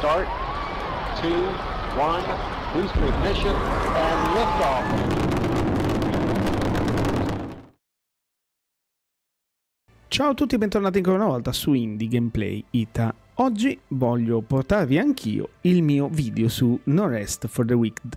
start, two, one, boost ignition, and liftoff. Ciao a tutti e bentornati ancora una volta su Indie Gameplay Ita. Oggi voglio portarvi anch'io il mio video su No Rest for the Wicked.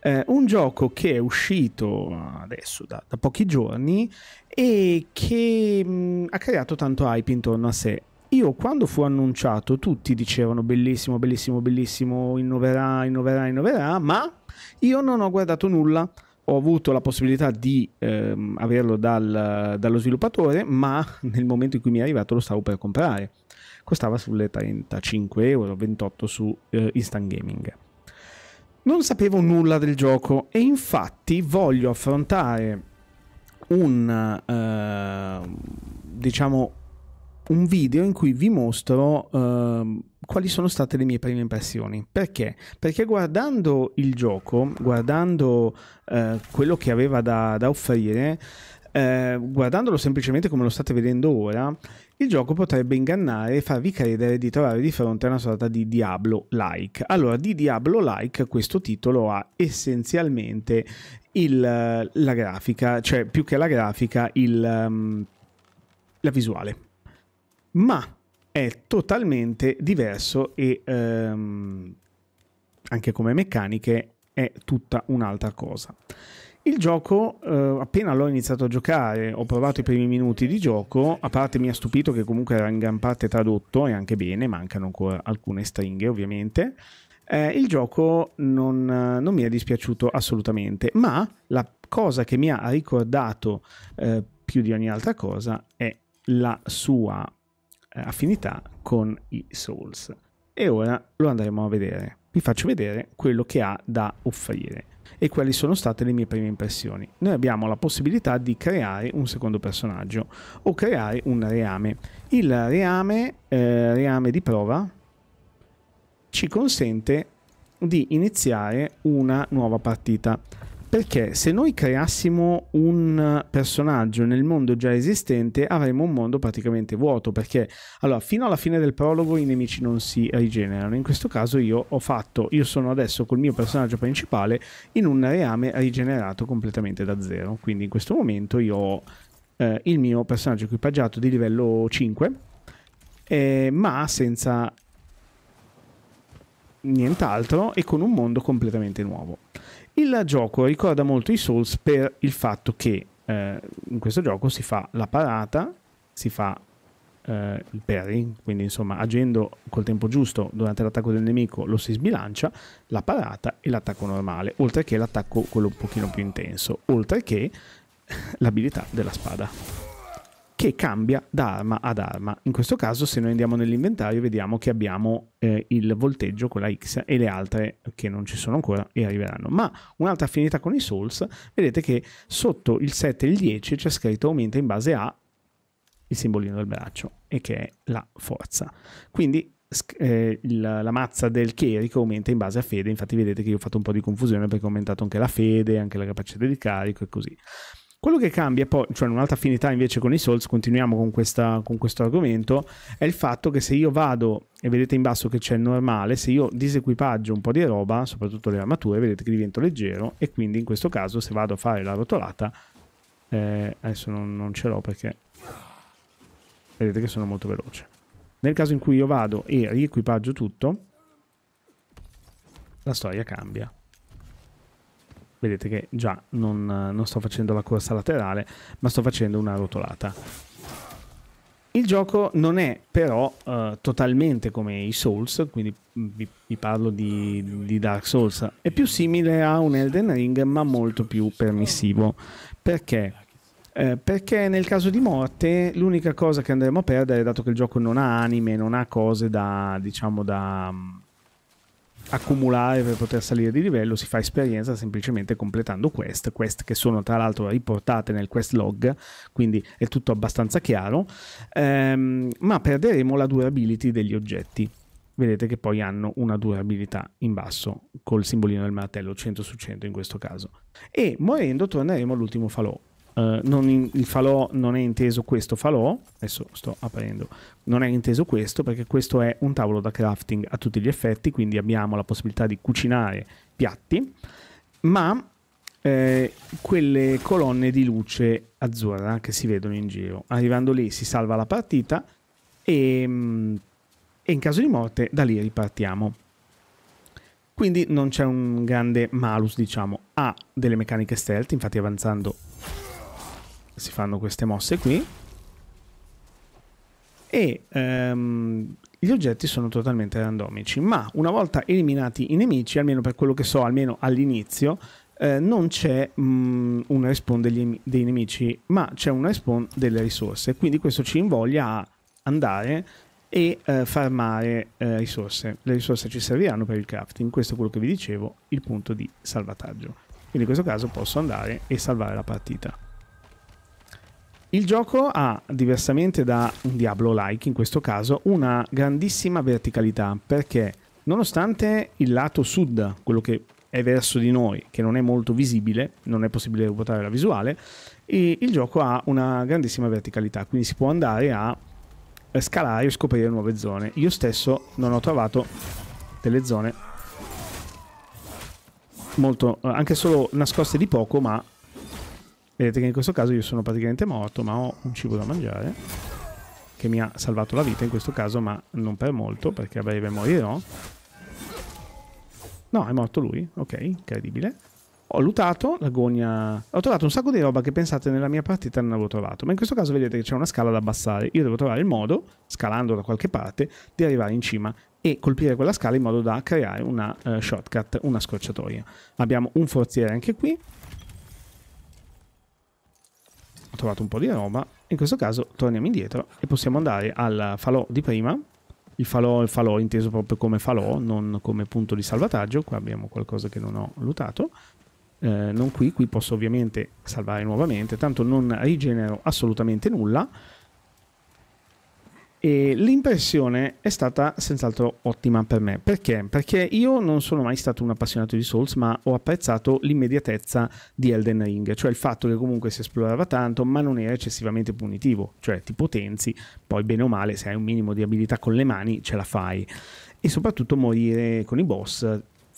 Eh, un gioco che è uscito adesso da, da pochi giorni e che mh, mm, ha creato tanto hype intorno a sé. Io quando fu annunciato tutti dicevano bellissimo, bellissimo, bellissimo, innoverà, innoverà, innoverà, ma io non ho guardato nulla. Ho avuto la possibilità di ehm, averlo dal, dallo sviluppatore, ma nel momento in cui mi è arrivato lo stavo per comprare. Costava sulle 35 euro, 28 su eh, Instant Gaming. Non sapevo nulla del gioco e infatti voglio affrontare un, eh, diciamo, un video in cui vi mostro uh, quali sono state le mie prime impressioni. Perché? Perché guardando il gioco, guardando uh, quello che aveva da, da offrire, uh, guardandolo semplicemente come lo state vedendo ora, il gioco potrebbe ingannare e farvi credere di trovare di fronte a una sorta di Diablo-like. Allora, di Diablo-like questo titolo ha essenzialmente il, la grafica, cioè più che la grafica, il, um, la visuale ma è totalmente diverso e ehm, anche come meccaniche è tutta un'altra cosa. Il gioco, eh, appena l'ho iniziato a giocare, ho provato i primi minuti di gioco, a parte mi ha stupito che comunque era in gran parte tradotto e anche bene, mancano ancora alcune stringhe ovviamente, eh, il gioco non, non, mi è dispiaciuto assolutamente, ma la cosa che mi ha ricordato eh, più di ogni altra cosa è la sua eh, affinità con i Souls. E ora lo andremo a vedere. Vi faccio vedere quello che ha da offrire e quali sono state le mie prime impressioni. Noi abbiamo la possibilità di creare un secondo personaggio o creare un reame. Il reame, eh, reame di prova ci consente di iniziare una nuova partita. Perché se noi creassimo un personaggio nel mondo già esistente avremmo un mondo praticamente vuoto, perché allora fino alla fine del prologo i nemici non si rigenerano. In questo caso io ho fatto, io sono adesso col mio personaggio principale in un reame rigenerato completamente da zero. Quindi in questo momento io ho eh, il mio personaggio equipaggiato di livello 5, eh, ma senza nient'altro e con un mondo completamente nuovo. Il gioco ricorda molto i Souls per il fatto che eh, in questo gioco si fa la parata, si fa eh, il parry, quindi insomma agendo col tempo giusto durante l'attacco del nemico lo si sbilancia, la parata e l'attacco normale, oltre che l'attacco quello un pochino più intenso, oltre che l'abilità della spada che cambia da arma ad arma. In questo caso, se noi andiamo nell'inventario, vediamo che abbiamo eh, il volteggio, con la X, e le altre che non ci sono ancora e arriveranno. Ma un'altra affinità con i Souls, vedete che sotto il 7 e il 10 c'è scritto aumenta in base a il simbolino del braccio, e che è la forza. Quindi eh, la, la, mazza del chierico aumenta in base a fede, infatti vedete che io ho fatto un po' di confusione perché ho aumentato anche la fede, anche la capacità di carico e così. Quello che cambia poi, cioè un'altra affinità invece con i Souls, continuiamo con, questa, con questo argomento, è il fatto che se io vado, e vedete in basso che c'è il normale, se io disequipaggio un po' di roba, soprattutto le armature, vedete che divento leggero e quindi in questo caso se vado a fare la rotolata, eh, adesso non, non ce l'ho perché vedete che sono molto veloce. Nel caso in cui io vado e riequipaggio tutto, la storia cambia vedete che già non, non sto facendo la corsa laterale, ma sto facendo una rotolata. Il gioco non è però uh, totalmente come i Souls, quindi vi, vi parlo di, di, Dark Souls, è più simile a un Elden Ring ma molto più permissivo. Perché? Eh, perché nel caso di morte l'unica cosa che andremo a perdere, dato che il gioco non ha anime, non ha cose da, diciamo, da, accumulare per poter salire di livello, si fa esperienza semplicemente completando quest, quest che sono tra l'altro riportate nel quest log, quindi è tutto abbastanza chiaro, ehm, ma perderemo la durability degli oggetti. Vedete che poi hanno una durabilità in basso col simbolino del martello 100 su 100 in questo caso. E morendo torneremo all'ultimo falò, Uh, in, il falò non è inteso questo falò, adesso sto aprendo, non è inteso questo perché questo è un tavolo da crafting a tutti gli effetti, quindi abbiamo la possibilità di cucinare piatti, ma eh, quelle colonne di luce azzurra che si vedono in giro. Arrivando lì si salva la partita e, mm, e in caso di morte da lì ripartiamo. Quindi non c'è un grande malus, diciamo, ha delle meccaniche stealth, infatti avanzando si fanno queste mosse qui e um, gli oggetti sono totalmente randomici ma una volta eliminati i nemici almeno per quello che so almeno all'inizio eh, non c'è mm, un respawn degli, dei nemici ma c'è un respawn delle risorse quindi questo ci invoglia a andare e eh, farmare eh, risorse le risorse ci serviranno per il crafting questo è quello che vi dicevo il punto di salvataggio quindi in questo caso posso andare e salvare la partita il gioco ha, diversamente da un Diablo-like in questo caso, una grandissima verticalità perché nonostante il lato sud, quello che è verso di noi, che non è molto visibile, non è possibile ruotare la visuale, il gioco ha una grandissima verticalità, quindi si può andare a scalare e scoprire nuove zone. Io stesso non ho trovato delle zone molto, anche solo nascoste di poco, ma Vedete che in questo caso io sono praticamente morto, ma ho un cibo da mangiare, che mi ha salvato la vita in questo caso, ma non per molto, perché a breve morirò. No, è morto lui, ok, incredibile. Ho lutato, l'agonia... Ho trovato un sacco di roba che pensate nella mia partita non avevo trovato, ma in questo caso vedete che c'è una scala da abbassare. Io devo trovare il modo, scalando da qualche parte, di arrivare in cima e colpire quella scala in modo da creare una uh, shortcut, una scorciatoia. Abbiamo un forziere anche qui, trovato un po' di roba. In questo caso torniamo indietro e possiamo andare al falò di prima. Il falò, il falò inteso proprio come falò, non come punto di salvataggio. Qua abbiamo qualcosa che non ho lootato. Eh, non qui, qui posso ovviamente salvare nuovamente, tanto non rigenero assolutamente nulla. E l'impressione è stata senz'altro ottima per me. Perché? Perché io non sono mai stato un appassionato di Souls, ma ho apprezzato l'immediatezza di Elden Ring, cioè il fatto che comunque si esplorava tanto, ma non era eccessivamente punitivo, cioè ti potenzi, poi bene o male, se hai un minimo di abilità con le mani ce la fai. E soprattutto morire con i boss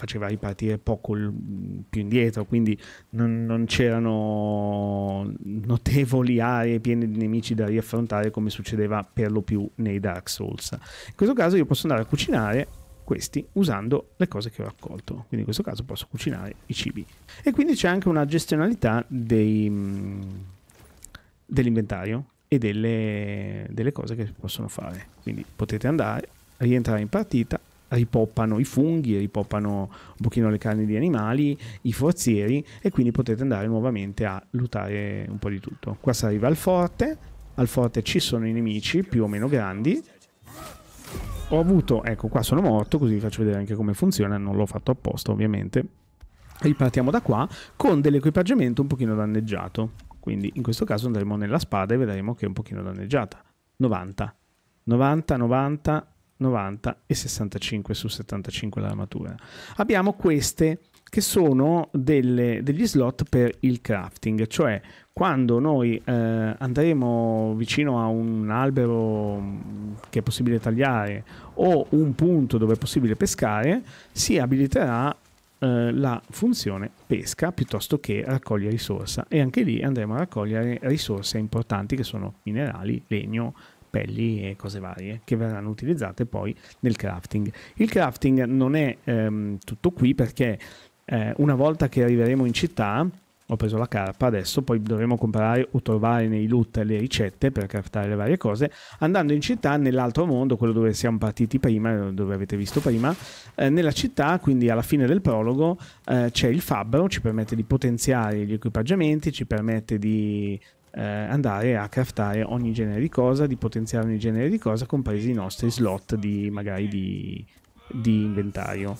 faceva ripartire poco più indietro, quindi non, non c'erano notevoli aree piene di nemici da riaffrontare come succedeva per lo più nei Dark Souls. In questo caso io posso andare a cucinare questi usando le cose che ho raccolto. Quindi in questo caso posso cucinare i cibi. E quindi c'è anche una gestionalità dei, dell'inventario e delle, delle cose che si possono fare. Quindi potete andare, rientrare in partita, ripoppano i funghi, ripoppano un pochino le carni di animali, i forzieri e quindi potete andare nuovamente a lottare un po' di tutto. Qua si arriva al forte, al forte ci sono i nemici più o meno grandi. Ho avuto, ecco qua sono morto, così vi faccio vedere anche come funziona, non l'ho fatto apposta ovviamente. Ripartiamo da qua con dell'equipaggiamento un pochino danneggiato. Quindi in questo caso andremo nella spada e vedremo che è un pochino danneggiata. 90. 90, 90, 90 e 65 su 75 l'armatura. Abbiamo queste che sono delle, degli slot per il crafting, cioè quando noi eh, andremo vicino a un albero mm, che è possibile tagliare o un punto dove è possibile pescare, si abiliterà eh, la funzione pesca piuttosto che raccogliere risorsa e anche lì andremo a raccogliere risorse importanti che sono minerali, legno, cappelli e cose varie che verranno utilizzate poi nel crafting. Il crafting non è ehm, tutto qui perché eh, una volta che arriveremo in città ho preso la carpa adesso, poi dovremo comprare o trovare nei loot le ricette per craftare le varie cose, andando in città nell'altro mondo, quello dove siamo partiti prima, dove avete visto prima, eh, nella città, quindi alla fine del prologo eh, c'è il fabbro, ci permette di potenziare gli equipaggiamenti, ci permette di eh, andare a craftare ogni genere di cosa, di potenziare ogni genere di cosa, compresi i nostri slot di, magari di, di inventario.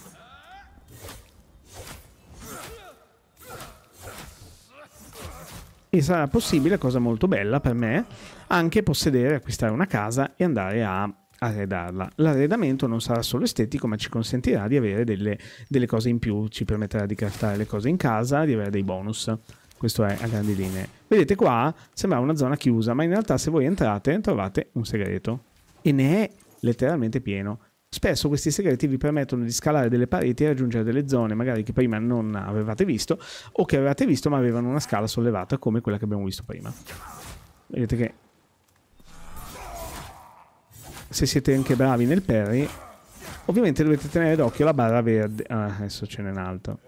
E sarà possibile, cosa molto bella per me, anche possedere, acquistare una casa e andare a arredarla. L'arredamento non sarà solo estetico, ma ci consentirà di avere delle, delle cose in più, ci permetterà di craftare le cose in casa, di avere dei bonus. Questo è a grandi linee. Vedete qua sembra una zona chiusa, ma in realtà se voi entrate trovate un segreto. E ne è letteralmente pieno. Spesso questi segreti vi permettono di scalare delle pareti e raggiungere delle zone magari che prima non avevate visto o che avevate visto ma avevano una scala sollevata come quella che abbiamo visto prima. Vedete che se siete anche bravi nel parry ovviamente dovete tenere d'occhio la barra verde. Ah, adesso ce n'è un altro.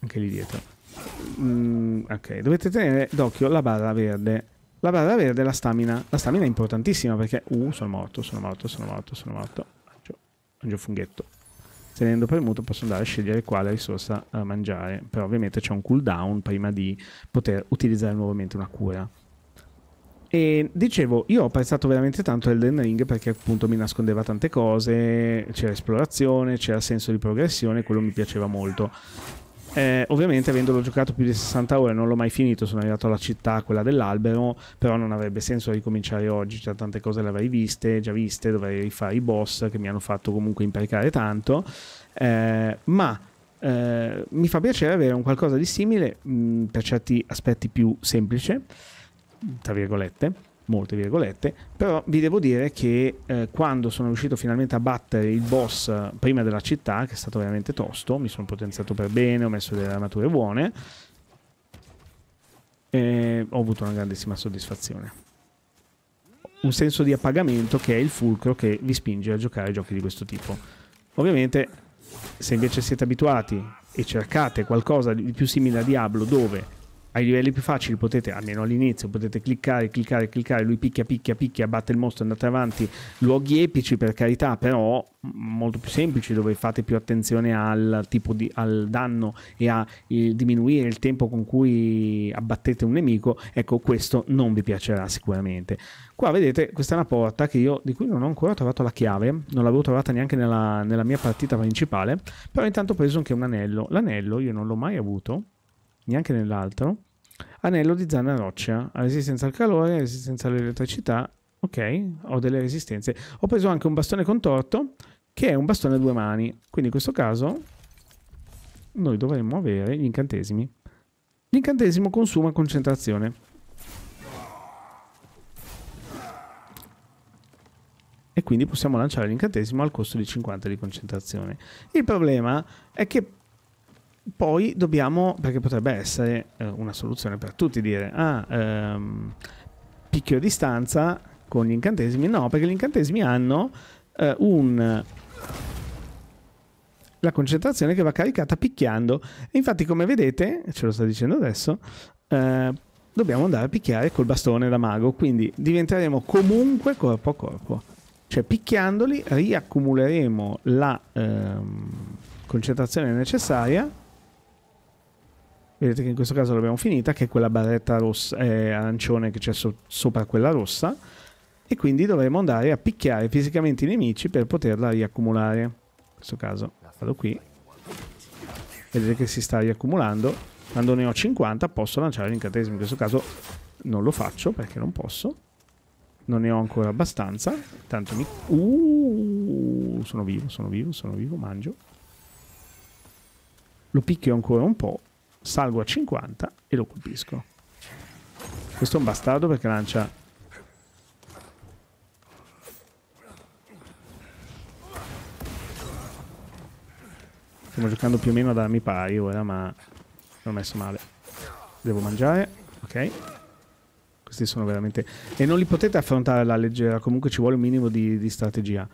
Anche lì dietro. Mm, ok, dovete tenere d'occhio la barra verde. La barra verde è la stamina. La stamina è importantissima perché... Uh, sono morto, sono morto, sono morto, sono morto. Mangio, mangio funghetto. Tenendo premuto posso andare a scegliere quale risorsa eh, mangiare. Però ovviamente c'è un cooldown prima di poter utilizzare nuovamente una cura. E dicevo, io ho apprezzato veramente tanto Elden Ring perché appunto mi nascondeva tante cose, c'era esplorazione, c'era senso di progressione, quello mi piaceva molto. Eh, ovviamente avendolo giocato più di 60 ore non l'ho mai finito, sono arrivato alla città, quella dell'albero, però non avrebbe senso ricominciare oggi, già cioè, tante cose le avrei viste, già viste, dovrei rifare i boss che mi hanno fatto comunque imprecare tanto, eh, ma eh, mi fa piacere avere un qualcosa di simile mh, mm, per certi aspetti più semplice, tra virgolette, molte virgolette, però vi devo dire che eh, quando sono riuscito finalmente a battere il boss eh, prima della città, che è stato veramente tosto, mi sono potenziato per bene, ho messo delle armature buone, eh, ho avuto una grandissima soddisfazione. Un senso di appagamento che è il fulcro che vi spinge a giocare giochi di questo tipo. Ovviamente, se invece siete abituati e cercate qualcosa di più simile a Diablo dove ai livelli più facili potete, almeno all'inizio, potete cliccare, cliccare, cliccare, lui picchia, picchia, picchia, batte il mostro, andate avanti, luoghi epici per carità, però molto più semplici dove fate più attenzione al tipo di al danno e a eh, diminuire il tempo con cui abbattete un nemico, ecco questo non vi piacerà sicuramente. Qua vedete, questa è una porta che io di cui non ho ancora trovato la chiave, non l'avevo trovata neanche nella, nella mia partita principale, però intanto ho preso anche un anello. L'anello io non l'ho mai avuto, neanche nell'altro Anello di zanna roccia, resistenza al calore, resistenza all'elettricità, ok, ho delle resistenze. Ho preso anche un bastone contorto, che è un bastone a due mani, quindi in questo caso noi dovremmo avere gli incantesimi. L'incantesimo consuma concentrazione. E quindi possiamo lanciare l'incantesimo al costo di 50 di concentrazione. Il problema è che poi dobbiamo, perché potrebbe essere eh, una soluzione per tutti, dire ah, ehm, picchio a distanza con gli incantesimi. No, perché gli incantesimi hanno eh, un la concentrazione che va caricata picchiando. E infatti, come vedete, ce lo sta dicendo adesso, eh, dobbiamo andare a picchiare col bastone da mago. Quindi diventeremo comunque corpo a corpo. Cioè, picchiandoli riaccumuleremo la ehm, concentrazione necessaria vedete che in questo caso l'abbiamo finita, che è quella barretta rossa, eh, arancione che c'è so sopra quella rossa, e quindi dovremo andare a picchiare fisicamente i nemici per poterla riaccumulare. In questo caso vado qui, vedete che si sta riaccumulando, quando ne ho 50 posso lanciare l'incantesimo, in questo caso non lo faccio perché non posso, non ne ho ancora abbastanza, tanto mi... Uh, sono vivo, sono vivo, sono vivo, mangio. Lo picchio ancora un po' salgo a 50 e lo colpisco. Questo è un bastardo perché lancia... Stiamo giocando più o meno da mi pari ora, ma l'ho messo male. Devo mangiare, ok. Questi sono veramente... E non li potete affrontare alla leggera, comunque ci vuole un minimo di, di strategia.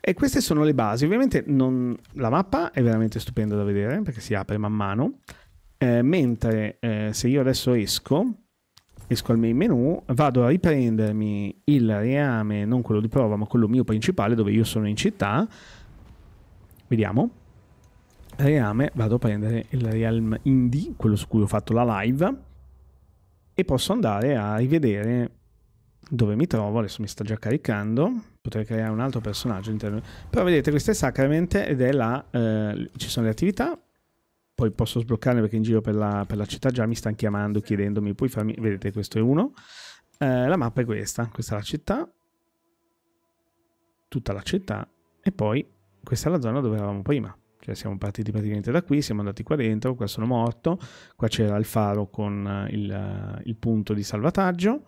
E queste sono le basi. Ovviamente non... la mappa è veramente stupenda da vedere perché si apre man mano. Eh, mentre eh, se io adesso esco, esco al main menu, vado a riprendermi il reame, non quello di prova, ma quello mio principale, dove io sono in città. Vediamo. Reame, vado a prendere il Realm Indie, quello su cui ho fatto la live, e posso andare a rivedere dove mi trovo, adesso mi sta già caricando, potrei creare un altro personaggio all'interno. Però vedete, questa è Sacrament ed è la... Eh, ci sono le attività, poi posso sbloccarne perché in giro per la, per la città già mi stanno chiamando chiedendomi, puoi farmi, vedete questo è uno, eh, la mappa è questa, questa è la città, tutta la città e poi questa è la zona dove eravamo prima. Cioè siamo partiti praticamente da qui, siamo andati qua dentro, qua sono morto, qua c'era il faro con eh, il, eh, il, punto di salvataggio,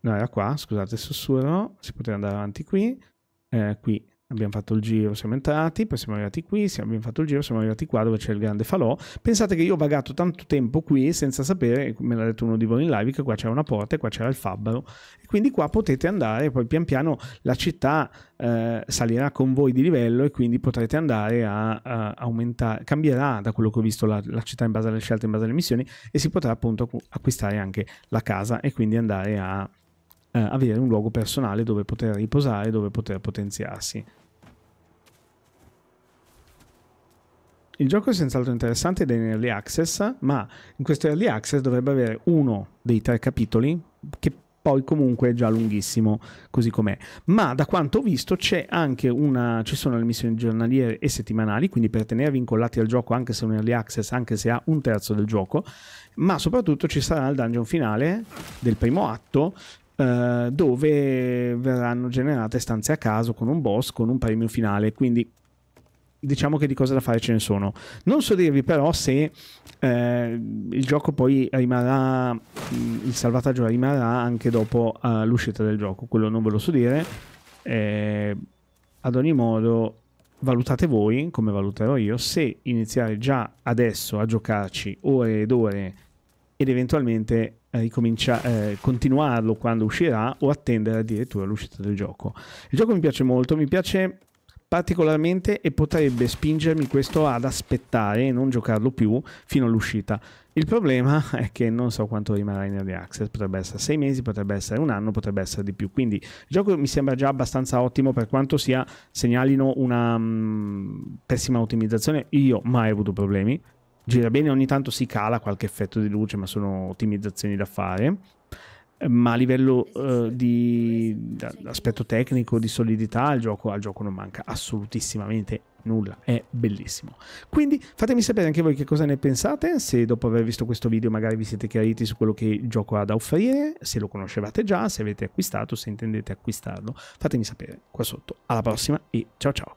no era qua, scusate sussurro, si poteva andare avanti qui, eh, qui abbiamo fatto il giro, siamo entrati, poi siamo arrivati qui, siamo, abbiamo fatto il giro, siamo arrivati qua dove c'è il grande falò. Pensate che io ho vagato tanto tempo qui senza sapere, come l'ha detto uno di voi in live, che qua c'era una porta e qua c'era il fabbaro. E quindi qua potete andare, poi pian piano la città eh, salirà con voi di livello e quindi potrete andare a, a aumentare, cambierà da quello che ho visto la, la, città in base alle scelte, in base alle missioni e si potrà appunto acquistare anche la casa e quindi andare a... Eh, avere un luogo personale dove poter riposare, dove poter potenziarsi. Il gioco è senz'altro interessante ed è in early access, ma in questo early access dovrebbe avere uno dei tre capitoli che poi comunque è già lunghissimo così com'è. Ma da quanto ho visto c'è anche una, ci sono le missioni giornaliere e settimanali, quindi per tenervi incollati al gioco anche se è un early access, anche se ha un terzo del gioco, ma soprattutto ci sarà il dungeon finale del primo atto eh, dove verranno generate stanze a caso con un boss, con un premio finale, quindi diciamo che di cose da fare ce ne sono. Non so dirvi però se eh, il gioco poi rimarrà, mm, il salvataggio rimarrà anche dopo eh, l'uscita del gioco, quello non ve lo so dire. Eh, ad ogni modo, valutate voi, come valuterò io, se iniziare già adesso a giocarci ore ed ore ed eventualmente eh, continuarlo quando uscirà o attendere addirittura l'uscita del gioco. Il gioco mi piace molto, mi piace particolarmente e potrebbe spingermi questo ad aspettare e non giocarlo più fino all'uscita. Il problema è che non so quanto rimarrà in early access, potrebbe essere sei mesi, potrebbe essere un anno, potrebbe essere di più, quindi il gioco mi sembra già abbastanza ottimo per quanto sia segnalino una um, pessima ottimizzazione, io mai ho avuto problemi, gira bene, ogni tanto si cala qualche effetto di luce ma sono ottimizzazioni da fare ma a livello eh, di aspetto tecnico, di solidità, al gioco, al gioco non manca assolutissimamente nulla, è bellissimo. Quindi fatemi sapere anche voi che cosa ne pensate, se dopo aver visto questo video magari vi siete chiariti su quello che il gioco ha da offrire, se lo conoscevate già, se avete acquistato, se intendete acquistarlo, fatemi sapere qua sotto. Alla prossima e ciao ciao!